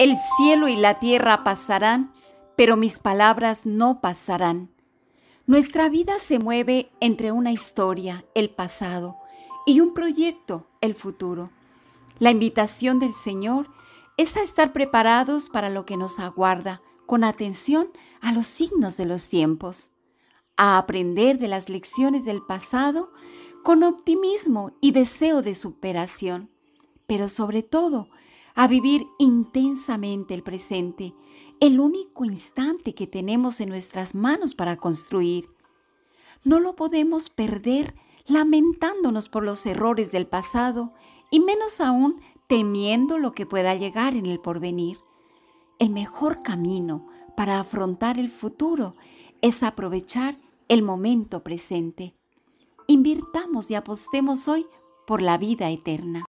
El cielo y la tierra pasarán, pero mis palabras no pasarán. Nuestra vida se mueve entre una historia, el pasado, y un proyecto, el futuro. La invitación del Señor es a estar preparados para lo que nos aguarda, con atención a los signos de los tiempos, a aprender de las lecciones del pasado con optimismo y deseo de superación, pero sobre todo a vivir intensamente el presente, el único instante que tenemos en nuestras manos para construir. No lo podemos perder lamentándonos por los errores del pasado y menos aún temiendo lo que pueda llegar en el porvenir. El mejor camino para afrontar el futuro es aprovechar el momento presente. Invirtamos y apostemos hoy por la vida eterna.